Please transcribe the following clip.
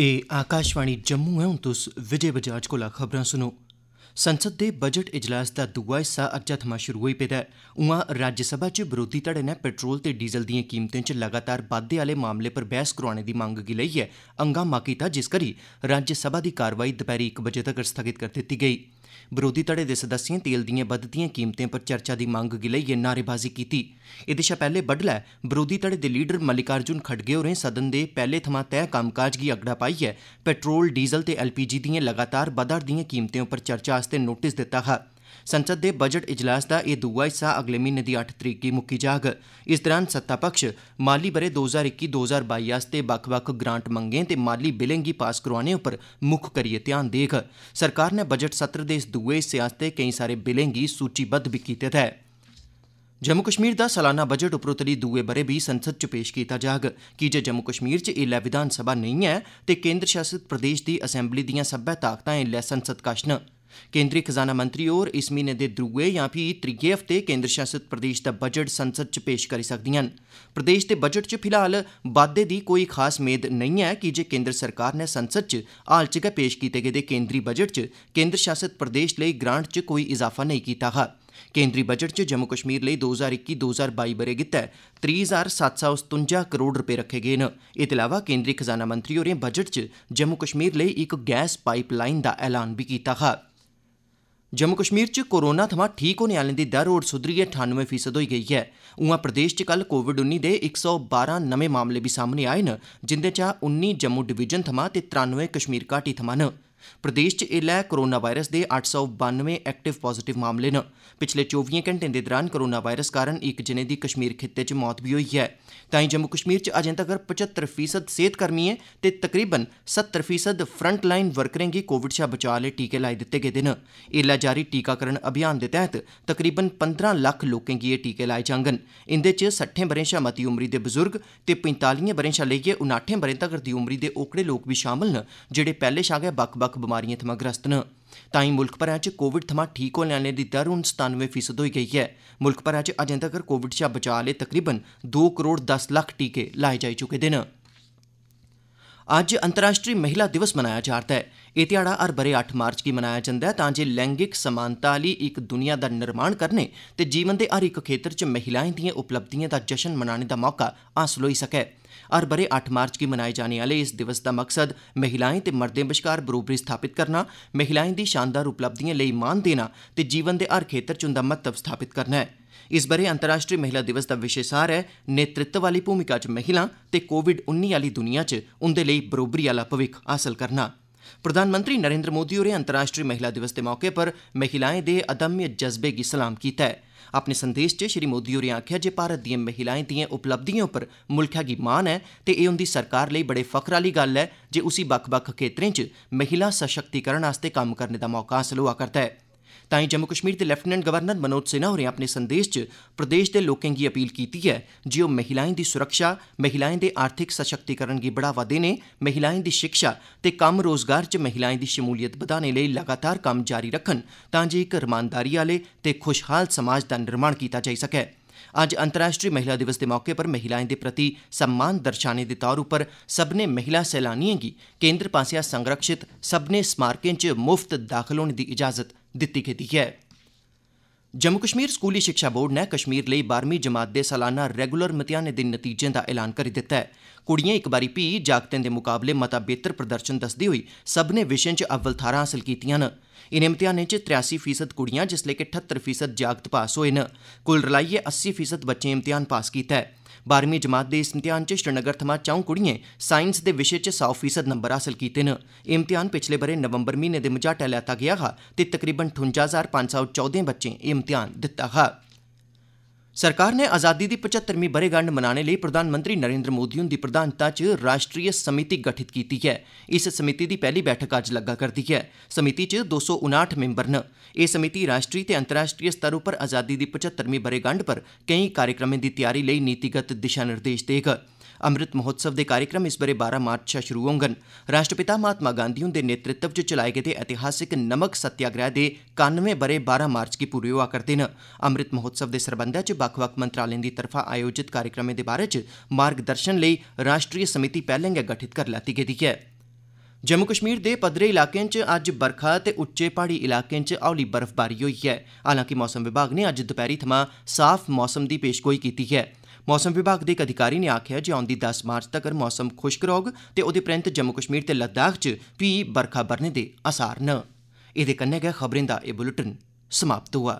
ਇਹ ਆਕਾਸ਼ਵਾਣੀ ਜੰਮੂ ਹੈ ਹੁਣ ਤੁਸੀਂ ਵਿਜੇ ਬਜਾਜ ਕੋਲ ਖਬਰਾਂ ਸੁਣੋ संसद दे बजट इजलास दा दुआ हिस्सा अज्जै थमां शुरू होई पेदा ऐ उआं राज्यसभा च विरोधी धड़े नै पेट्रोल ते डीजल दिएं कीमतें च लगातार बाद्दे आह्ले मामले पर बहस करोआने दी मंग गी लेइयै हंगामा कीता जिस करी राज्यसभा दी कार्रवाई दपैह्री इक बजे तगर स्थगित करी दित्ती गेई विरोधी धड़े दे सदस्यें तेल दिएं बधदिएं कीमतें पर चर्चा दी मंग गी लेइयै नारेबाजी कीती एह्दे शा पैह्ले बडलै विरोधी धड़े दे लीडर मल्लिकार्जुन खड़गे होरें सदन दे पैह्ले थमां तैय कम्मकाज गी अगड़ा पाइयै पेट्रोल डीजल ते एलपीजी दिएं लगातार बधा'रदिएं कीमतें उप्पर चर्चा आस्तै नोटिस दित्ता हा संसद दे बजट इजलास दा एह् दूआ हिस्सा अगले म्हीने दी अट्ठ तरीक गी मुक्की जाग इस दरान सत्ता पक्ष माली ब'रे दो ज्हार इक्की दो ज्हार बाई आस्तै बक्ख बक्ख ग्रांट मंगें ते माली बिलें गी पास करोआने उप्पर मुक्ख करियै ध्यान देग सरकार नै बजट सत्र दे इस दूए हिस्से आस्तै केई सारे बिलें गी सूचीबद्ध बी कीते दा ऐ जम्मू कश्मीर दा सालाना बजट उपरोतली दुए ब'रे बी संसद च पेश कीता जाग कीजे जम्मू कश्मीर च ऐल्लै विधानसभा नेईं ऐ ते केन्द्र शासित प्रदेश दी असैम्बली दिआं सब्बै ताकतां ऐल्लै संसद कश न केन्द्री खजाना मंत्री होर इस म्हीने दे दुए यां फ्ही त्रीये हफ्ते केंद्र शासित प्रदेश दा बजट संसद च पेश करी सकदिआं न प्रदेश दे बजट च फिलहाल बाद्दे दी कोई खास मेद नेईं ऐ जे केंद्र सरकार ने संसद च हाल च गै पेश कीते गेदे केन्द्री बजट च केंद्र शासित प्रदेश लेई ग्रांट च कोई इजाफा नेईं कीता हा केन्द्री बजट च जम्मू कश्मीर लेई दो ज्हार इक्की दो ज्हार बाई ब'रे गितै त्रीह् हजार सत्त सौ सतुंजा करोड़ रपे रखे गए न एह्दे अलावा केन्द्री खजाना मंत्री होरें बजट च जम्मू कश्मीर लेई इक गैस पाइपलाइन दा ऐलान भी कीता हा जम्मू कश्मीर च कोरोना थमां ठीक होने आह्लें दी दर होर सुधरियै ठानुए फीसद होई गेई ऐ उआं प्रदेश च कल कोविड उन्नी दे इक सौ बारां नमें मामले बी सामने आए न जिंदे चा उन्नी जम्मू डिवीजन थमां ते त्रानुए कश्मीर घाटी थमां न ਪ੍ਰਦੇਸ਼ 'ਚ ਇਲਾ ਕੋਰੋਨਾ ਵਾਇਰਸ ਦੇ 892 ਐਕਟਿਵ ਪੋਜ਼ਿਟਿਵ ਮਾਮਲੇ ਨੇ ਪਿਛਲੇ 24 ਘੰਟੇ ਦੇ ਦੌਰਾਨ ਕੋਰੋਨਾ ਵਾਇਰਸ ਕਾਰਨ ਇੱਕ ਜਨੇ ਦੀ ਕਸ਼ਮੀਰ ਖਿੱਤੇ 'ਚ ਮੌਤ ਵੀ ਹੋਈ ਹੈ ਤਾਂ ਹੀ ਜੰਮੂ ਕਸ਼ਮੀਰ 'ਚ ਅਜੇ ਤੱਕ 75% ਸਿਹਤ ਕਰਮੀ ਹੈ ਤੇ ਤਕਰੀਬਨ 70% ਫਰੰਟ ਲਾਈਨ ਵਰਕਰਾਂ ਦੀ ਕੋਵਿਡ ਸ਼ਾ ਬਚਾਅ ਲਈ ਟੀਕੇ ਲਾਏ ਦਿੱਤੇ ਗਏ ਦਿਨ ਇਲਾ ਜਾਰੀ ਟੀਕਾਕਰਨ ਅਭਿਆਨ ਦੇ ਤਹਿਤ ਤਕਰੀਬਨ 15 ਲੱਖ ਲੋਕਾਂ ਦੀ ਇਹ ਟੀਕੇ ਲਾਏ ਜਾਣਗੇ ਇੰਦੇ 'ਚ 60 ਬਰੇ ਸ਼ਾ ਮਤੀ ਉਮਰੀ ਦੇ ਬਜ਼ੁਰਗ ਤੇ 45 ਬਰੇ ਸ਼ਾ ਲਈਏ 59 ਬਰੇ ਤੱਕ ਦੀ ਉਮਰੀ ਦੇ ਓਕੜੇ ਲੋਕ ਵੀ ਸ਼ਾਮਲ ਨੇ ਜਿਹੜੇ ਪਹਿਲੇ ਸ਼ਾਗੇ ਬੱਕ ਵੱਖ-ਵੱਖ ਬਿਮਾਰੀਆਂ ਤੋਂ ਗ੍ਰਸਤ ਨੇ ਤਾਂ ਹੀ ਮੁਲਕ ਭਰਾਂ 'ਚ ਕੋਵਿਡ ਥਮਾਂ ਠੀਕ ਹੋਣ ਵਾਲਿਆਂ ਦੀ ਦਰ ਹੁਣ 97% ਹੋਈ ਗਈ ਹੈ ਮੁਲਕ ਭਰਾਂ 'ਚ ਅਜੇ ਤੱਕ ਕੋਵਿਡ 'ਚ ਬਚਾਅ ਲਈ ਤਕਰੀਬਨ 2 ਕਰੋੜ 10 ਲੱਖ ਟੀਕੇ ਲਾਏ ਜਾ ਚੁੱਕੇ ਨੇ ਅੱਜ ਅੰਤਰਰਾਸ਼ਟਰੀ ਮਹਿਲਾ ਦਿਵਸ ਮਨਾਇਆ ਜਾ ਰਿਹਾ ਹੈ ਇਹ ਦਿਹਾੜਾ ਹਰ ਬਰੇ 8 ਮਾਰਚ ਕੀ ਮਨਾਇਆ ਜਾਂਦਾ ਹੈ ਤਾਂ ਜੇ ਲੈਂਗਿਕ ਸਮਾਨਤਾ ਲਈ ਇੱਕ ਦੁਨੀਆ ਦਾ ਨਿਰਮਾਣ ਕਰਨੇ ਤੇ ਜੀਵਨ ਦੇ ਹਰ ਇੱਕ ਖੇਤਰ 'ਚ ਮਹਿਲਾਵਾਂ ਦੀਆਂ ਉਪਲਬਧੀਆਂ ਦਾ ਜਸ਼ਨ ਮਨਾਉਣ ਦਾ ਮੌਕਾ ਹਾਸਲ ਹੋਈ ਸਕੇ ਹਰ ਬਰੇ 8 ਮਾਰਚ ਕੀ ਮਨਾਏ ਜਾਣੇ ਵਾਲੇ ਇਸ ਦਿਵਸ ਦਾ ਮਕਸਦ ਮਹਿਲਾਵਾਂ ਤੇ ਮਰਦਾਂ ਵਿਚਕਾਰ ਬਰੋਬਰੀ ਸਥਾਪਿਤ ਕਰਨਾ ਮਹਿਲਾਵਾਂ ਦੀ ਸ਼ਾਨਦਾਰ ਉਪਲਬਧੀਆਂ ਲਈ ਮਾਣ ਦੇਣਾ ਤੇ ਜੀਵਨ ਦੇ ਹਰ ਖੇਤਰ 'ਚ ਉਹਦਾ ਮਹੱਤਵ ਸਥਾਪਿਤ ਕਰਨਾ ਹੈ ਇਸ ਬਾਰੇ ਅੰਤਰਰਾਸ਼ਟਰੀ ਮਹਿਲਾ ਦਿਵਸ ਦਾ ਵਿਸ਼ੇ ਸਾਰ ਹੈ ਨੇਤ੍ਰਿਤਵ ਵਾਲੀ ਭੂਮਿਕਾ 'ਚ ਮਹਿਲਾ ਤੇ ਕੋਵਿਡ-19 ਵਾਲੀ ਦੁਨੀਆ 'ਚ ਉਹਦੇ ਲਈ ਬਰੋਬਰੀ ਵਾਲਾ ਭਵਿੱਖ ਹਾਸਲ ਕਰਨਾ प्रधानमंत्री नरेन्द्र मोदी होरें अंतर्राष्ट्री महिला दिवस दे मौके पर महिलाएं दे अदम्य जज्बे गी सलाम कीता ऐ अपने संदेस च श्री मोदी होरें आखेआ जे भारत दिएं महिलाएं दिएं उपलब्धिएं उप्पर मुल्खै गी मान ऐ ते एह् उंदी सरकार लेई बड़े फखर आह्ली गल्ल ऐ जे उसी बक्ख बक्ख खेत्तरें च महिला सशक्तिकरण आस्तै कम्म करने दा मौका हासल होआ करदा ऐ तांई जम्मू कश्मीर दे लेफ्टिनेंट गवर्नर मनोज सिन्हा होरें अपने संदेस च प्रदेश दे लोकें गी अपील कीती ऐ जे ओह् महिलाएं दी सुरक्षा महिलाएं दे आर्थिक सशक्तिकरण गी बढ़ावा देने महिलाएं दी शिक्षा ते कम्म रोजगार च महिलाएं दी शमूलियत बधाने लेई लगातार कम्म जारी रक्खन तांजे इक रमानदारी आह्ले ते खुशहाल समाज दा निर्माण कीता जाई सकै अज्ज अंतर्राष्ट्री महिला दिवस दे मौके पर महिलाएं दे प्रति सम्मान दर्शाने दे तौर उप्पर सब्मनें महिला सैलानिएं गी केन्द्र पासेआ संरक्षित सब्मनें स्मारकें च मुफ्त दाखल होने दी इजाजत दित्ती गेदी ऐ जम्मू कश्मीर स्कूली शिक्षा बोर्ड नै कश्मीर लेई बारहवीं जमात दे सालाना रैगुलर म्तेहानें दे नतीजें दा ऐलान करी दित्ता ऐ कुड़िएं इक बारी फ्ही जागतें दे मुकाबले मता बेहतर प्रदर्शन दस्सदे होई सब्भनें विशें च अव्वल थाहरां हासल कीतियां न इनें म्तेहानें च त्रेयासी फीसद कुड़ियां जिसलै के ठत्तर फीसद जागत पास होए न कुल रलाइयै अस्सी फीसद बच्चें म्तेहान पास कीता ऐ बारहवीं जमात दे इस मतेयान च श्रीनगर थमां चौं कुड़िएं साईंस दे विशे च सौ फीसद नंबर हासल कीते न एह् मतेयान पिछले ब'रे नवंबर म्हीने दे मझाटै लैता गेआ हा ते तकरीबन ठुंजा हजार पंज सौ चौदें बच्चें एह् मतेयान दित्ता हा सरकार ने आजादी दी 75वीं ब'रेगंड मनाने लेई प्रधानमंत्री नरेन्द्र मोदी हुंदी प्रधानता च राष्ट्रीय समिति गठित कीती है इस समिति दी पहली बैठक अज्ज लग्गा करदी है समिति च दो सौ उनाहठ मैम्बर न एह् समिति राष्ट्रीय ते अंतर्राष्ट्रीय स्तर उप्पर आजादी दी 75वीं ब'रेगंड पर केई कार्यक्रमें दी तैयारी लेई नीतिगत दिशा निर्देश देगा ਅੰਮ੍ਰਿਤ ਮਹੋਤਸਵ ਦੇ ਕਾਰਜਕ੍ਰਮ ਇਸ ਬਾਰੇ 12 ਮਾਰਚ ਨੂੰ ਸ਼ੁਰੂ ਹੋਣਗੇ ਰਾਸ਼ਟਰਪਿਤਾ ਮਹਾਤਮਾ ਗਾਂਧੀ ਹੁੰਦੇ ਨੇਤ੍ਰਿਤਵ 'ਚ ਚਲਾਏ ਗਏ ਤੇ ਇਤਿਹਾਸਿਕ ਨਮਕ ਸਤਿਆਗ੍ਰਹਿ ਦੇ 91ਵੇਂ ਬਰੇ 12 ਮਾਰਚ ਕੀ ਪੂਰੀ ਹੋਆ ਕਰਦੇ ਨੇ ਅੰਮ੍ਰਿਤ ਮਹੋਤਸਵ ਦੇ ਸਰਬੰਧਾਂ 'ਚ ਵੱਖ-ਵੱਖ ਮੰਤਰਾਲਿਆਂ ਦੀ ਤਰਫਾ ਆਯੋਜਿਤ ਕਾਰਜਕ੍ਰਮ ਦੇ ਬਾਰੇ 'ਚ ਮਾਰਗਦਰਸ਼ਨ ਲਈ ਰਾਸ਼ਟਰੀ ਸਮਿਤੀ ਪਹਿਲਾਂ ਹੀ ਗਠਿਤ ਕਰ ਲਈ ਗਈ ਹੈ ਜੰਮੂ ਕਸ਼ਮੀਰ ਦੇ ਪਦਰੇ ਇਲਾਕਿਆਂ 'ਚ ਅੱਜ ਬਰਖਾ ਤੇ ਉੱਚੇ ਪਹਾੜੀ ਇਲਾਕਿਆਂ 'ਚ ਹੌਲੀ ਬਰਫ਼ਬਾਰੀ ਹੋਈ ਹੈ ਹਾਲਾਂਕਿ ਮੌਸਮ ਵਿਭਾਗ ਨੇ ਅੱਜ ਦੁਪਹਿਰੀ ਥਮਾਂ ਸਾਫ਼ ਮੌਸਮ ਦੀ ਪੇਸ਼ਗੋਈ ਕੀਤੀ ਹੈ मौसम विभाग दे इक अधिकारी नै आखेआ ऐ जे औंदी दस मार्च तगर मौसम खुश्क रौह्ग ते ओह्दे परैन्त जम्मू कश्मीर ते लद्दाख च फ्ही बरखा बरने दे असार न एह्दे कन्नै गै खबरें दा एह् बुलेटिन समाप्त होआ